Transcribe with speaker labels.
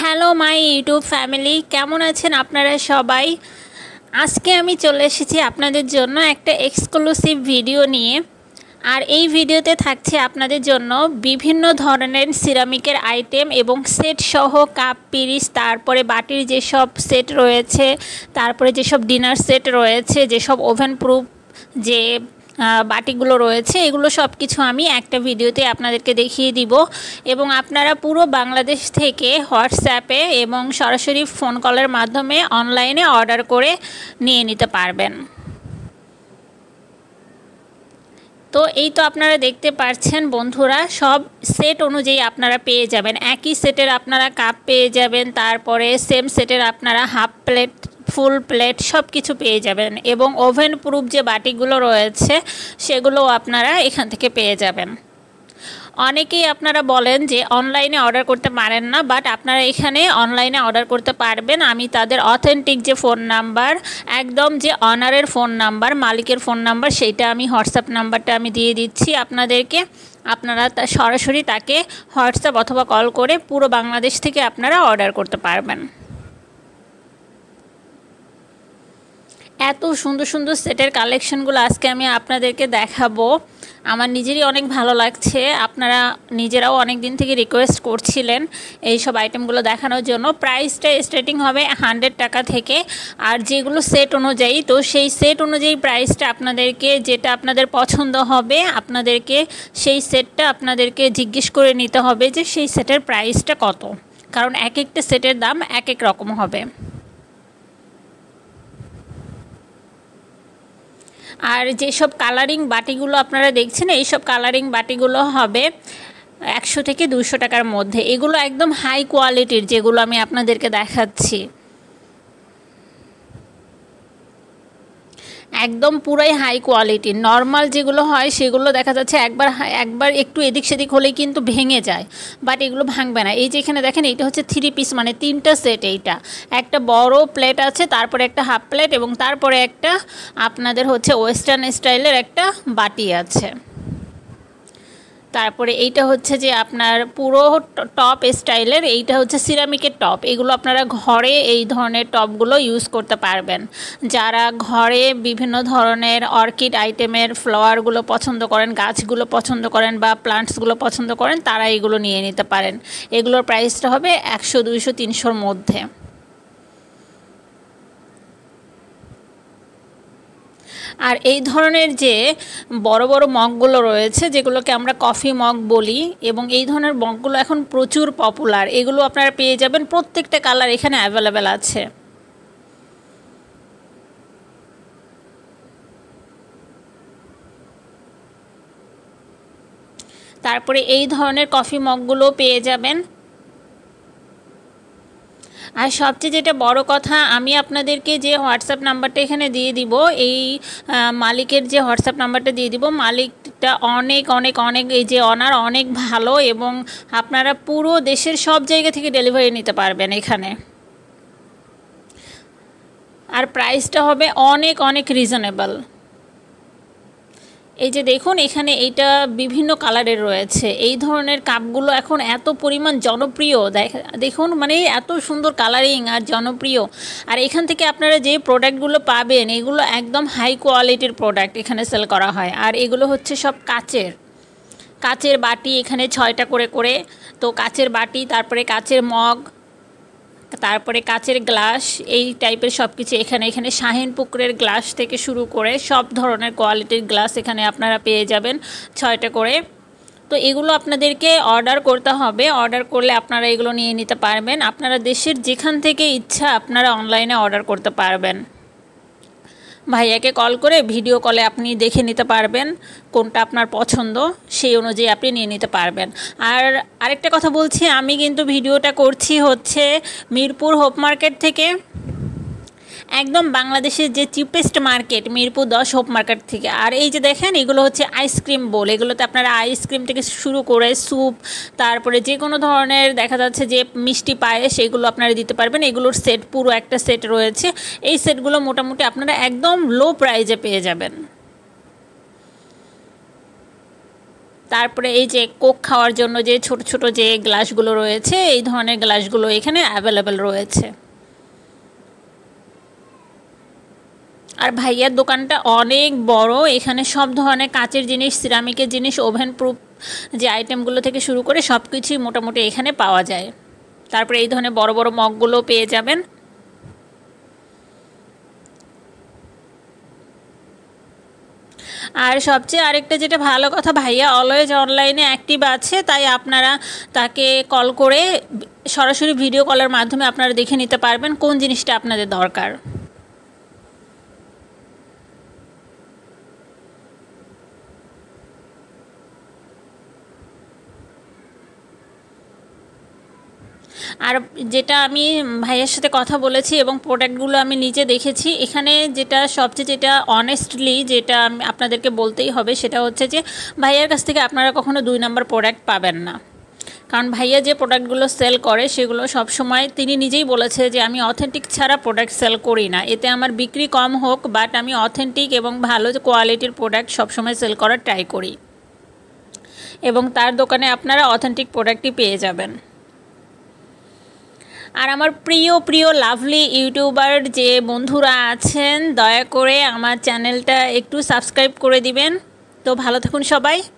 Speaker 1: hello my YouTube family কেমন আছেন আপনারা সবাই আজকে আমি চলে এসেছি আপনাদের জন্য একটা এক্সক্লুসিভ ভিডিও নিয়ে আর এই ভিডিওতে থাকছে আপনাদের জন্য বিভিন্ন ধরনের সিরামিকের আইটেম এবং সেট সহ কাপ পিরিস তারপরে বাটির যেসব সেট রয়েছে তারপরে যেসব ডিনার সেট রয়েছে যেসব ওভেন প্রুফ যে বাটিগুলো রয়েছে এগুলো সব কিছু আমি একটা ভিডিওতে আপনাদেরকে দেখিয়ে দিব এবং আপনারা পুরো বাংলাদেশ থেকে হোয়াটসঅ্যাপে এবং সরাসরি ফোন কলের মাধ্যমে অনলাইনে অর্ডার করে নিয়ে নিতে পারবেন তো এই তো আপনারা দেখতে পাচ্ছেন বন্ধুরা সব সেট অনুযায়ী আপনারা পেয়ে যাবেন একই সেটের আপনারা কাপ পেয়ে যাবেন তারপরে সেম সেটের আপনারা হাফ প্লেট ফুল প্লেট সব কিছু পেয়ে যাবেন এবং ওভেন প্রুফ যে বাটিগুলো রয়েছে সেগুলোও আপনারা এখান থেকে পেয়ে যাবেন অনেকেই আপনারা বলেন যে অনলাইনে অর্ডার করতে পারেন না বাট আপনারা এখানে অনলাইনে অর্ডার করতে পারবেন আমি তাদের অথেন্টিক যে ফোন নাম্বার একদম যে অনারের ফোন নাম্বার মালিকের ফোন নাম্বার সেইটা আমি হোয়াটসঅ্যাপ নাম্বারটা আমি দিয়ে দিচ্ছি আপনাদেরকে আপনারা তা সরাসরি তাকে হোয়াটসঅ্যাপ অথবা কল করে পুরো বাংলাদেশ থেকে আপনারা অর্ডার করতে পারবেন এত সুন্দর সুন্দর সেটের কালেকশনগুলো আজকে আমি আপনাদেরকে দেখাবো আমার নিজেরই অনেক ভালো লাগছে আপনারা নিজেরাও অনেক দিন থেকে রিকোয়েস্ট করছিলেন এই সব আইটেমগুলো দেখানোর জন্য প্রাইসটা স্টার্টিং হবে হান্ড্রেড টাকা থেকে আর যেগুলো সেট অনুযায়ী তো সেই সেট অনুযায়ী প্রাইসটা আপনাদেরকে যেটা আপনাদের পছন্দ হবে আপনাদেরকে সেই সেটটা আপনাদেরকে জিজ্ঞেস করে নিতে হবে যে সেই সেটের প্রাইসটা কত কারণ এক একটা সেটের দাম এক এক রকম হবে আর যেসব কালারিং বাটিগুলো আপনারা দেখছেন এইসব কালারিং বাটিগুলো হবে একশো থেকে দুশো টাকার মধ্যে এগুলো একদম হাই কোয়ালিটির যেগুলো আমি আপনাদেরকে দেখাচ্ছি একদম পুরাই হাই কোয়ালিটি নর্মাল যেগুলো হয় সেগুলো দেখা যাচ্ছে একবার একবার একটু এদিক সেদিক হলেই কিন্তু ভেঙে যায় বাট এগুলো ভাঙবে না এই যে এখানে দেখেন এইটা হচ্ছে থ্রি পিস মানে তিনটা সেট এইটা একটা বড় প্লেট আছে তারপরে একটা হাফ প্লেট এবং তারপরে একটা আপনাদের হচ্ছে ওয়েস্টার্ন স্টাইলের একটা বাটি আছে তারপরে এইটা হচ্ছে যে আপনার পুরো টপ স্টাইলের এইটা হচ্ছে সিরামিকের টপ এগুলো আপনারা ঘরে এই ধরনের টপগুলো ইউজ করতে পারবেন যারা ঘরে বিভিন্ন ধরনের অর্কিড আইটেমের ফ্লাওয়ারগুলো পছন্দ করেন গাছগুলো পছন্দ করেন বা প্লান্টসগুলো পছন্দ করেন তারা এগুলো নিয়ে নিতে পারেন এগুলোর প্রাইসটা হবে একশো দুইশো তিনশোর মধ্যে আর এই ধরনের যে বড় বড় মগগুলো রয়েছে যেগুলোকে আমরা কফি মগ বলি এবং এই ধরনের মগগুলো এখন প্রচুর পপুলার এগুলো আপনারা পেয়ে যাবেন প্রত্যেকটা কালার এখানে অ্যাভেলেবেল আছে তারপরে এই ধরনের কফি মগগুলো পেয়ে যাবেন আর সবচেয়ে যেটা বড় কথা আমি আপনাদেরকে যে হোয়াটসঅ্যাপ নাম্বারটা এখানে দিয়ে দিব এই মালিকের যে হোয়াটসঅ্যাপ নাম্বারটা দিয়ে দিব মালিকটা অনেক অনেক অনেক এই যে অনার অনেক ভালো এবং আপনারা পুরো দেশের সব জায়গা থেকে ডেলিভারি নিতে পারবেন এখানে আর প্রাইসটা হবে অনেক অনেক রিজনেবল এই যে দেখুন এখানে এইটা বিভিন্ন কালারের রয়েছে এই ধরনের কাপগুলো এখন এত পরিমাণ জনপ্রিয় দেখুন মানে এত সুন্দর কালারিং আর জনপ্রিয় আর এখান থেকে আপনারা যে প্রোডাক্টগুলো পাবেন এগুলো একদম হাই কোয়ালিটির প্রোডাক্ট এখানে সেল করা হয় আর এগুলো হচ্ছে সব কাচের কাচের বাটি এখানে ছয়টা করে করে তো কাচের বাটি তারপরে কাচের মগ তারপরে কাচের গ্লাস এই টাইপের সব কিছু এখানে এখানে শাহিন পুকুরের গ্লাস থেকে শুরু করে সব ধরনের কোয়ালিটির গ্লাস এখানে আপনারা পেয়ে যাবেন ছয়টা করে তো এগুলো আপনাদেরকে অর্ডার করতে হবে অর্ডার করলে আপনারা এগুলো নিয়ে নিতে পারবেন আপনারা দেশের যেখান থেকে ইচ্ছা আপনারা অনলাইনে অর্ডার করতে পারবেন ভাইয়াকে কল করে ভিডিও কলে আপনি দেখে নিতে পারবেন কোনটা আপনার পছন্দ সেই অনুযায়ী আপনি নিয়ে নিতে পারবেন আর আরেকটা কথা বলছি আমি কিন্তু ভিডিওটা করছি হচ্ছে মিরপুর হোপ মার্কেট থেকে একদম বাংলাদেশের যে চিপেস্ট মার্কেট মিরপুর দশ হোপ মার্কেট থেকে আর এই যে দেখেন এগুলো হচ্ছে আইসক্রিম বোল এগুলোতে আপনারা আইসক্রিম থেকে শুরু করে স্যুপ তারপরে যে কোনো ধরনের দেখা যাচ্ছে যে মিষ্টি পায়েস এগুলো আপনারা দিতে পারবেন এগুলোর সেট পুরো একটা সেট রয়েছে এই সেটগুলো মোটামুটি আপনারা একদম লো প্রাইজে পেয়ে যাবেন তারপরে এই যে কোক খাওয়ার জন্য যে ছোট ছোট যে গ্লাসগুলো রয়েছে এই ধরনের গ্লাসগুলো এখানে অ্যাভেলেবেল রয়েছে আর ভাইয়ার দোকানটা অনেক বড় এখানে সব ধরনের কাঁচের জিনিস সিরামিকের জিনিস ওভেন প্রুফ যে আইটেমগুলো থেকে শুরু করে সব কিছুই মোটামুটি এখানে পাওয়া যায় তারপরে এই ধরনের বড় বড় মগগুলো পেয়ে যাবেন আর সবচেয়ে আরেকটা যেটা ভালো কথা ভাইয়া অলওয়েজ অনলাইনে অ্যাক্টিভ আছে তাই আপনারা তাকে কল করে সরাসরি ভিডিও কলের মাধ্যমে আপনারা দেখে নিতে পারবেন কোন জিনিসটা আপনাদের দরকার আর যেটা আমি ভাইয়ের সাথে কথা বলেছি এবং প্রোডাক্টগুলো আমি নিজে দেখেছি এখানে যেটা সবচেয়ে যেটা অনেস্টলি যেটা আমি আপনাদেরকে বলতেই হবে সেটা হচ্ছে যে ভাইয়ার কাছ থেকে আপনারা কখনো দুই নম্বর প্রোডাক্ট পাবেন না কারণ ভাইয়া যে প্রোডাক্টগুলো সেল করে সেগুলো সব সময় তিনি নিজেই বলেছে যে আমি অথেন্টিক ছাড়া প্রোডাক্ট সেল করি না এতে আমার বিক্রি কম হোক বাট আমি অথেন্টিক এবং ভালো কোয়ালিটির প্রোডাক্ট সবসময় সেল করার ট্রাই করি এবং তার দোকানে আপনারা অথেন্টিক প্রোডাক্টই পেয়ে যাবেন আর আমার প্রিয় প্রিয় লাভলি ইউটিউবার যে বন্ধুরা আছেন দয়া করে আমার চ্যানেলটা একটু সাবস্ক্রাইব করে দিবেন তো ভালো থাকুন সবাই